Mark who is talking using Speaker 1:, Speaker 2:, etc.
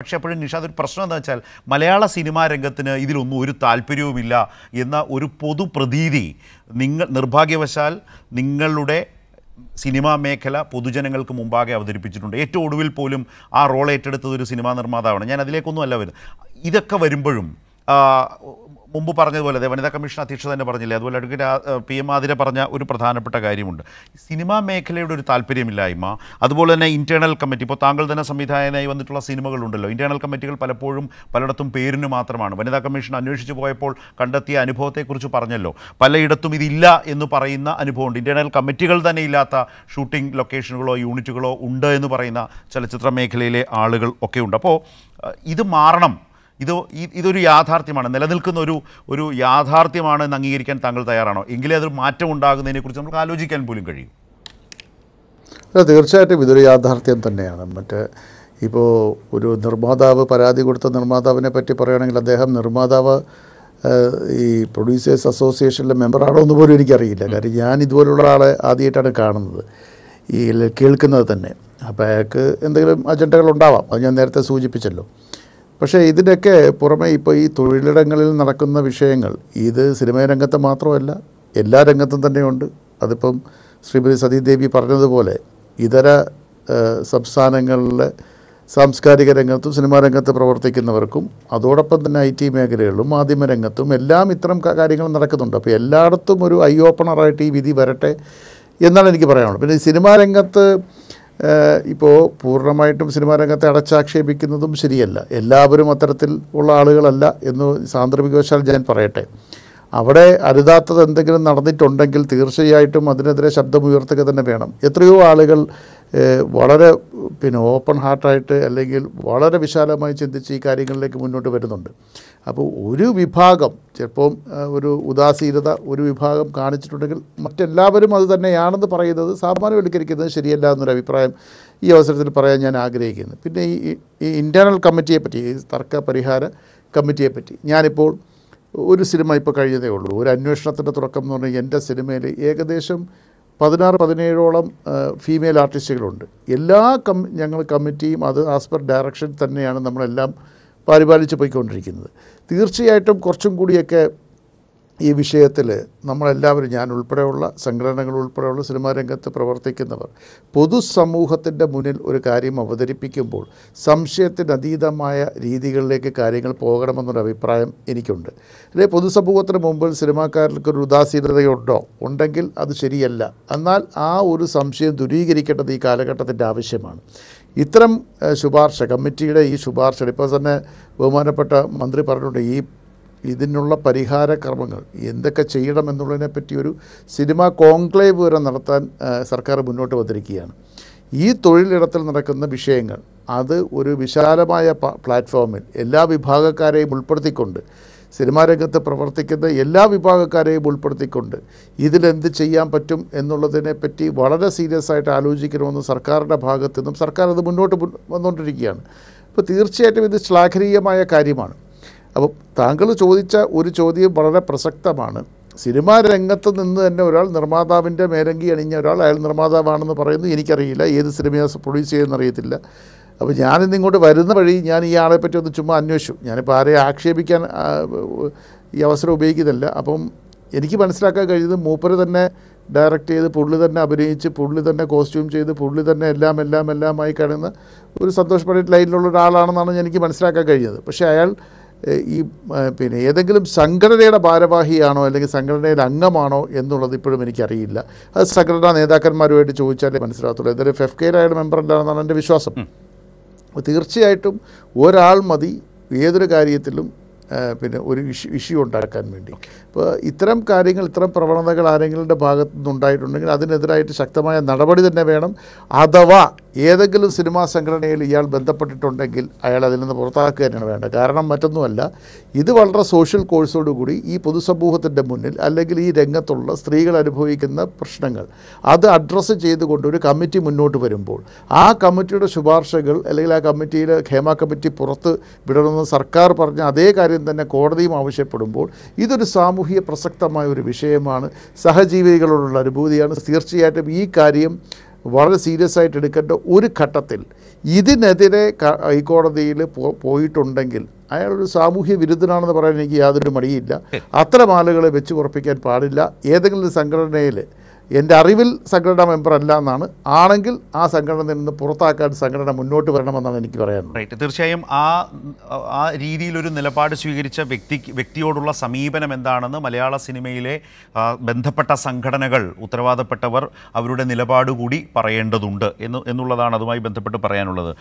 Speaker 1: പക്ഷേ അപ്പോഴും നിഷാദ് ഒരു പ്രശ്നം എന്താ വെച്ചാൽ മലയാള സിനിമാ രംഗത്തിന് ഇതിലൊന്നും ഒരു താല്പര്യവുമില്ല എന്ന ഒരു പൊതു പ്രതീതി നിങ്ങൾ നിർഭാഗ്യവശാൽ നിങ്ങളുടെ സിനിമാ മേഖല പൊതുജനങ്ങൾക്ക് മുമ്പാകെ അവതരിപ്പിച്ചിട്ടുണ്ട് ഏറ്റവും ഒടുവിൽ പോലും ആ റോൾ ഏറ്റെടുത്തത് ഒരു സിനിമാ നിർമ്മാതാവാണ് ഞാൻ അതിലേക്കൊന്നും അല്ല വരുന്നത് ഇതൊക്കെ വരുമ്പോഴും മുമ്പ് പറഞ്ഞതുപോലെ അതേ വനിതാ കമ്മീഷൻ അധ്യക്ഷ തന്നെ പറഞ്ഞില്ലേ അതുപോലെ അഡ്വക്കേറ്റ് പി എം ആതിര പറഞ്ഞ ഒരു പ്രധാനപ്പെട്ട കാര്യമുണ്ട് സിനിമാ മേഖലയുടെ ഒരു താല്പര്യമില്ലായ്മ അതുപോലെ തന്നെ ഇൻറ്റേണൽ കമ്മിറ്റി ഇപ്പോൾ താങ്കൾ തന്നെ സംവിധായകനായി വന്നിട്ടുള്ള സിനിമകളുണ്ടല്ലോ ഇൻറ്റേണൽ കമ്മിറ്റികൾ പലപ്പോഴും പലയിടത്തും പേരിന് മാത്രമാണ് വനിതാ കമ്മീഷൻ അന്വേഷിച്ച് പോയപ്പോൾ കണ്ടെത്തിയ അനുഭവത്തെക്കുറിച്ച് പറഞ്ഞല്ലോ പലയിടത്തും ഇതില്ല എന്ന് പറയുന്ന അനുഭവമുണ്ട് ഇൻറ്റേണൽ കമ്മിറ്റികൾ തന്നെ ഇല്ലാത്ത ഷൂട്ടിംഗ് ലൊക്കേഷനുകളോ യൂണിറ്റുകളോ ഉണ്ട് എന്ന് പറയുന്ന ചലച്ചിത്ര മേഖലയിലെ ആളുകൾ ഒക്കെ ഉണ്ട് അപ്പോൾ ഇത് മാറണം ഇത് ഇതൊരു യാഥാർത്ഥ്യമാണ് നിലനിൽക്കുന്ന ഒരു ഒരു യാഥാർത്ഥ്യമാണ് എന്ന് അംഗീകരിക്കാൻ താങ്കൾ തയ്യാറാണോ എങ്കിലേ അതൊരു മാറ്റം ഉണ്ടാകുന്നതിനെക്കുറിച്ച് നമുക്ക് ആലോചിക്കാൻ പോലും കഴിയും
Speaker 2: അല്ല തീർച്ചയായിട്ടും ഇതൊരു യാഥാർത്ഥ്യം തന്നെയാണ് മറ്റേ ഇപ്പോൾ ഒരു നിർമ്മാതാവ് പരാതി കൊടുത്ത നിർമ്മാതാവിനെ പറ്റി പറയുകയാണെങ്കിൽ അദ്ദേഹം നിർമ്മാതാവ് ഈ പ്രൊഡ്യൂസേഴ്സ് അസോസിയേഷനിലെ മെമ്പറാണോ എന്ന് പോലും എനിക്കറിയില്ല കാര്യം ഞാൻ ഇതുപോലുള്ള ആളെ ആദ്യമായിട്ടാണ് കാണുന്നത് ഈ കേൾക്കുന്നത് തന്നെ അപ്പോൾ അയാൾക്ക് എന്തെങ്കിലും അജണ്ടകൾ ഉണ്ടാവാം അത് ഞാൻ നേരത്തെ സൂചിപ്പിച്ചല്ലോ പക്ഷേ ഇതിൻ്റെയൊക്കെ പുറമെ ഇപ്പോൾ ഈ തൊഴിലിടങ്ങളിൽ നടക്കുന്ന വിഷയങ്ങൾ ഇത് സിനിമ രംഗത്ത് മാത്രമല്ല എല്ലാ രംഗത്തും തന്നെയുണ്ട് അതിപ്പം ശ്രീമതി സതീദേവി പറഞ്ഞതുപോലെ ഇതര സംസ്ഥാനങ്ങളിലെ സാംസ്കാരിക രംഗത്തും സിനിമാ രംഗത്ത് പ്രവർത്തിക്കുന്നവർക്കും അതോടൊപ്പം തന്നെ ഐ ടി മേഖലകളിലും മാധ്യമ രംഗത്തും എല്ലാം ഇത്തരം കാര്യങ്ങൾ നടക്കുന്നുണ്ട് അപ്പോൾ എല്ലായിടത്തും ഒരു ഐ ഓപ്പണറായിട്ട് ഈ വിധി വരട്ടെ എന്നാണ് എനിക്ക് പറയാനുള്ളത് പിന്നെ സിനിമാ രംഗത്ത് ഇപ്പോൾ പൂർണ്ണമായിട്ടും സിനിമാ രംഗത്തെ അടച്ചാക്ഷേപിക്കുന്നതും ശരിയല്ല എല്ലാവരും അത്തരത്തിൽ ഉള്ള ആളുകളല്ല എന്ന് സാന്ദർഭികവശാൽ ഞാൻ പറയട്ടെ അവിടെ അരുതാത്തത് എന്തെങ്കിലും നടന്നിട്ടുണ്ടെങ്കിൽ തീർച്ചയായിട്ടും അതിനെതിരെ ശബ്ദമുയർത്തുക തന്നെ വേണം എത്രയോ ആളുകൾ വളരെ പിന്നെ ഓപ്പൺ ഹാർട്ടായിട്ട് അല്ലെങ്കിൽ വളരെ വിശാലമായി ചിന്തിച്ച് ഈ കാര്യങ്ങളിലേക്ക് മുന്നോട്ട് വരുന്നുണ്ട് അപ്പോൾ ഒരു വിഭാഗം ചിലപ്പം ഒരു ഉദാസീനത ഒരു വിഭാഗം കാണിച്ചിട്ടുണ്ടെങ്കിൽ മറ്റെല്ലാവരും അത് തന്നെയാണെന്ന് പറയുന്നത് സാമാന്യവൽക്കരിക്കുന്നത് ശരിയല്ല എന്നൊരു അഭിപ്രായം ഈ അവസരത്തിൽ പറയാൻ ഞാൻ ആഗ്രഹിക്കുന്നു പിന്നെ ഈ ഈ ഇൻറ്റേർണൽ കമ്മിറ്റിയെ പറ്റി തർക്ക പരിഹാര കമ്മിറ്റിയെ പറ്റി ഞാനിപ്പോൾ ഒരു സിനിമ ഇപ്പോൾ കഴിഞ്ഞതേ ഉള്ളൂ ഒരു അന്വേഷണത്തിൻ്റെ തുടക്കം എന്ന് പറഞ്ഞാൽ എൻ്റെ സിനിമയിൽ ഏകദേശം പതിനാറ് പതിനേഴോളം ഫീമെയിൽ ആർട്ടിസ്റ്റുകളുണ്ട് എല്ലാ കം ഞങ്ങൾ കമ്മിറ്റിയും അത് ആസ് പെർ ഡയറക്ഷൻ തന്നെയാണ് നമ്മളെല്ലാം പരിപാലിച്ച് പോയിക്കൊണ്ടിരിക്കുന്നത് തീർച്ചയായിട്ടും കുറച്ചും കൂടിയൊക്കെ ഈ വിഷയത്തിൽ നമ്മളെല്ലാവരും ഞാൻ ഉൾപ്പെടെയുള്ള സംഘടനകൾ ഉൾപ്പെടെയുള്ള സിനിമാ രംഗത്ത് പ്രവർത്തിക്കുന്നവർ പൊതുസമൂഹത്തിൻ്റെ മുന്നിൽ ഒരു കാര്യം അവതരിപ്പിക്കുമ്പോൾ സംശയത്തിന് അതീതമായ രീതികളിലേക്ക് കാര്യങ്ങൾ പോകണമെന്നൊരു അഭിപ്രായം എനിക്കുണ്ട് അല്ലെ പൊതുസമൂഹത്തിന് മുമ്പിൽ സിനിമാക്കാർക്ക് ഒരു ഉദാസീനതയുണ്ടോ ഉണ്ടെങ്കിൽ അത് ശരിയല്ല എന്നാൽ ആ ഒരു സംശയം ദുരീകരിക്കേണ്ടത് ഈ കാലഘട്ടത്തിൻ്റെ ആവശ്യമാണ് ഇത്തരം ശുപാർശ കമ്മിറ്റിയുടെ ഈ ശുപാർശ ഇപ്പോൾ തന്നെ ബഹുമാനപ്പെട്ട മന്ത്രി പറഞ്ഞിട്ടുണ്ട് ഈ ഇതിനുള്ള പരിഹാര കർമ്മങ്ങൾ എന്തൊക്കെ ചെയ്യണം പറ്റി ഒരു സിനിമ കോൺക്ലേവ് വരെ നടത്താൻ സർക്കാർ മുന്നോട്ട് വന്നിരിക്കുകയാണ് ഈ തൊഴിലിടത്തിൽ നടക്കുന്ന വിഷയങ്ങൾ അത് ഒരു വിശാലമായ പ്ലാറ്റ്ഫോമിൽ എല്ലാ വിഭാഗക്കാരെയും ഉൾപ്പെടുത്തിക്കൊണ്ട് സിനിമാ രംഗത്ത് പ്രവർത്തിക്കുന്ന എല്ലാ വിഭാഗക്കാരെയും ഉൾപ്പെടുത്തിക്കൊണ്ട് ഇതിലെന്ത് ചെയ്യാൻ പറ്റും എന്നുള്ളതിനെപ്പറ്റി വളരെ സീരിയസ് ആയിട്ട് ആലോചിക്കണമെന്ന് സർക്കാരിൻ്റെ ഭാഗത്തു നിന്നും സർക്കാർ അത് മുന്നോട്ട് വന്നുകൊണ്ടിരിക്കുകയാണ് അപ്പോൾ തീർച്ചയായിട്ടും ഇത് ശ്ലാഘനീയമായ കാര്യമാണ് അപ്പോൾ താങ്കൾ ചോദിച്ച ഒരു ചോദ്യം വളരെ പ്രസക്തമാണ് സിനിമാ രംഗത്ത് നിന്ന് തന്നെ ഒരാൾ നിർമ്മാതാവിൻ്റെ മേരങ്കി അണിഞ്ഞ ഒരാൾ അയാൾ നിർമ്മാതാവാണെന്ന് പറയുന്നു എനിക്കറിയില്ല ഏത് സിനിമയെ പ്രൊഡ്യൂസ് ചെയ്യുമെന്നറിയത്തില്ല അപ്പോൾ ഞാനിന്ന് ഇങ്ങോട്ട് വരുന്ന വഴി ഞാൻ ഈ ആളെ പറ്റി ഒന്ന് ചുമ്മാ അന്വേഷിച്ചു ഞാനിപ്പോൾ ആരെ ആക്ഷേപിക്കാൻ ഈ അവസരം ഉപയോഗിക്കുന്നില്ല അപ്പം എനിക്ക് മനസ്സിലാക്കാൻ കഴിയുന്നത് മൂപ്പര് തന്നെ ഡയറക്റ്റ് ചെയ്ത് പുള്ളി തന്നെ അഭിനയിച്ച് പുള്ളി തന്നെ കോസ്റ്റ്യൂം ചെയ്ത് പുള്ളി തന്നെ എല്ലാം എല്ലാം എല്ലാമായി കാണുന്ന ഒരു സന്തോഷപ്പെട്ട ലൈനിലുള്ള ഒരാളാണെന്നാണ് എനിക്ക് മനസ്സിലാക്കാൻ കഴിയുന്നത് പക്ഷേ അയാൾ ഈ പിന്നെ ഏതെങ്കിലും സംഘടനയുടെ ഭാരവാഹിയാണോ അല്ലെങ്കിൽ സംഘടനയുടെ അംഗമാണോ എന്നുള്ളത് ഇപ്പോഴും എനിക്കറിയില്ല അത് സംഘടനാ നേതാക്കന്മാരുമായിട്ട് ചോദിച്ചാലേ മനസ്സിലാകത്തുള്ളൂ എന്തായാലും ഫെഫ് കെയിലായ മെമ്പർ അല്ലാണെന്നാണ് എൻ്റെ വിശ്വാസം അപ്പോൾ തീർച്ചയായിട്ടും ഒരാൾ മതി ഏതൊരു കാര്യത്തിലും പിന്നെ ഒരു ഇഷ്യൂ ഇഷ്യൂ ഉണ്ടാക്കാൻ വേണ്ടി ഇപ്പോൾ ഇത്തരം കാര്യങ്ങൾ ഇത്തരം പ്രവണതകൾ ആരെങ്കിലും ഭാഗത്തു നിന്നുണ്ടായിട്ടുണ്ടെങ്കിൽ അതിനെതിരായിട്ട് ശക്തമായ നടപടി തന്നെ വേണം അഥവാ ഏതെങ്കിലും സിനിമാ സംഘടനയിൽ ഇയാൾ ബന്ധപ്പെട്ടിട്ടുണ്ടെങ്കിൽ അയാൾ അതിൽ നിന്ന് പുറത്താക്കുക തന്നെയാണ് വേണ്ടത് കാരണം മറ്റൊന്നുമല്ല ഇത് വളരെ സോഷ്യൽ കോഴ്സോടുകൂടി ഈ പൊതുസമൂഹത്തിൻ്റെ മുന്നിൽ അല്ലെങ്കിൽ ഈ രംഗത്തുള്ള സ്ത്രീകൾ അനുഭവിക്കുന്ന പ്രശ്നങ്ങൾ അത് അഡ്രസ്സ് ചെയ്തുകൊണ്ട് ഒരു കമ്മിറ്റി മുന്നോട്ട് വരുമ്പോൾ ആ കമ്മിറ്റിയുടെ ശുപാർശകൾ അല്ലെങ്കിൽ ആ കമ്മിറ്റിയിലെ ഖേമ കമ്മിറ്റി പുറത്ത് വിടണമെന്ന് സർക്കാർ പറഞ്ഞ അതേ കാര്യം തന്നെ കോടതിയും ആവശ്യപ്പെടുമ്പോൾ ഇതൊരു സാമൂഹിക പ്രസക്തമായ ഒരു വിഷയമാണ് സഹജീവികളോടുള്ള അനുഭൂതിയാണ് തീർച്ചയായിട്ടും ഈ കാര്യം വളരെ സീരിയസ് ആയിട്ട് എടുക്കേണ്ട ഒരു ഘട്ടത്തിൽ ഇതിനെതിരെ ഹൈക്കോടതിയിൽ പോയിട്ടുണ്ടെങ്കിൽ അയാൾ ഒരു സാമൂഹ്യ വിരുദ്ധനാണെന്ന് പറയാൻ എനിക്ക് യാതൊരു മടിയില്ല അത്തരം ആളുകളെ വെച്ച് ഉറപ്പിക്കാൻ പാടില്ല ഏതെങ്കിലും സംഘടനയിൽ എൻ്റെ അറിവിൽ സംഘടനാ മെമ്പർ അല്ല എന്നാണ് ആണെങ്കിൽ ആ സംഘടനയിൽ നിന്ന് പുറത്താക്കാൻ സംഘടന മുന്നോട്ട് വരണമെന്നാണ് എനിക്ക് പറയാനുള്ളത്
Speaker 1: തീർച്ചയായും ആ ആ രീതിയിലൊരു നിലപാട് സ്വീകരിച്ച വ്യക്തി വ്യക്തിയോടുള്ള സമീപനം എന്താണെന്ന് മലയാള സിനിമയിലെ ബന്ധപ്പെട്ട സംഘടനകൾ ഉത്തരവാദപ്പെട്ടവർ അവരുടെ നിലപാട് കൂടി പറയേണ്ടതുണ്ട് എന്ന് എന്നുള്ളതാണ് അതുമായി ബന്ധപ്പെട്ട് പറയാനുള്ളത്